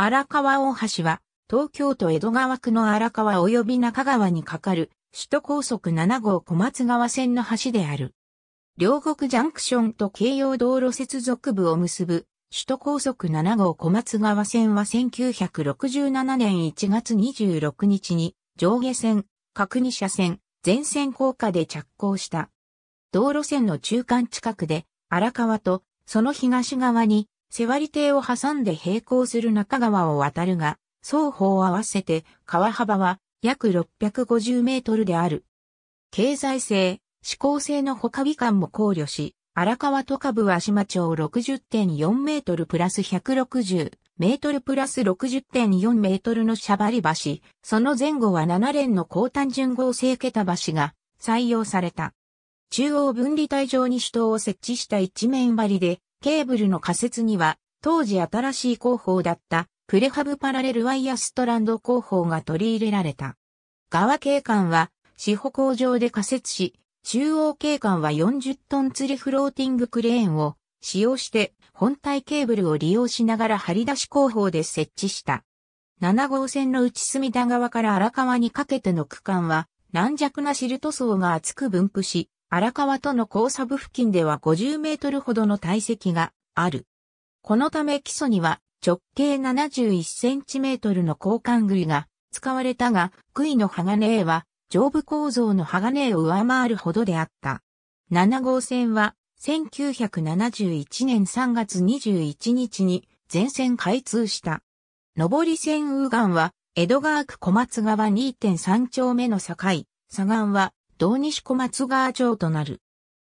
荒川大橋は、東京都江戸川区の荒川及び中川に架かる、首都高速7号小松川線の橋である。両国ジャンクションと京葉道路接続部を結ぶ、首都高速7号小松川線は1967年1月26日に、上下線、各二車線、全線高架で着工した。道路線の中間近くで、荒川と、その東側に、瀬割堤を挟んで並行する中川を渡るが、双方合わせて川幅は約650メートルである。経済性、思考性の他美観も考慮し、荒川と下部は島町60.4メートルプラス160メートルプラス60.4メートルのシャバリ橋、その前後は7連の高単純合成桁橋が採用された。中央分離帯上に首都を設置した一面張りで、ケーブルの仮説には、当時新しい工法だったプレハブパラレルワイヤストランド工法が取り入れられた。側景観は、四歩工場で仮設し、中央景観は40トン釣りフローティングクレーンを使用して本体ケーブルを利用しながら張り出し工法で設置した。7号線の内隅田川から荒川にかけての区間は軟弱なシルト層が厚く分布し、荒川との交差部付近では50メートルほどの体積がある。このため基礎には直径71センチメートルの交換杭が使われたが、杭の鋼は上部構造の鋼を上回るほどであった。7号線は1971年3月21日に全線開通した。上り線右岸は江戸川区小松川2.3丁目の境、左岸は道西小松川町となる。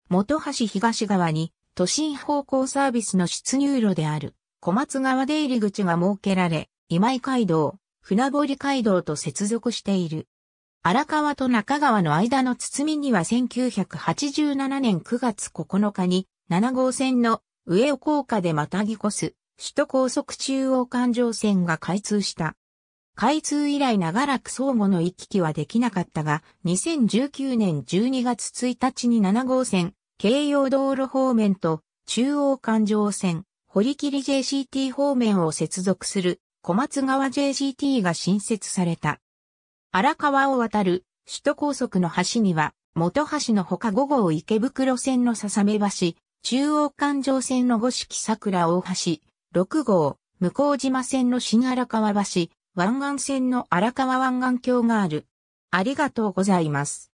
元橋東側に都心方向サービスの出入路である小松川出入り口が設けられ、今井街道、船堀街道と接続している。荒川と中川の間の包みには1987年9月9日に7号線の上尾高架でまたぎ越す首都高速中央環状線が開通した。開通以来長らく相互の行き来はできなかったが、2019年12月1日に7号線、京葉道路方面と中央環状線、堀切 JCT 方面を接続する小松川 JCT が新設された。荒川を渡る首都高速の橋には、元橋のほか5号池袋線の笹目橋、中央環状線の五色桜大橋、6号、向島線の新荒川橋、湾岸線の荒川湾岸橋がある。ありがとうございます。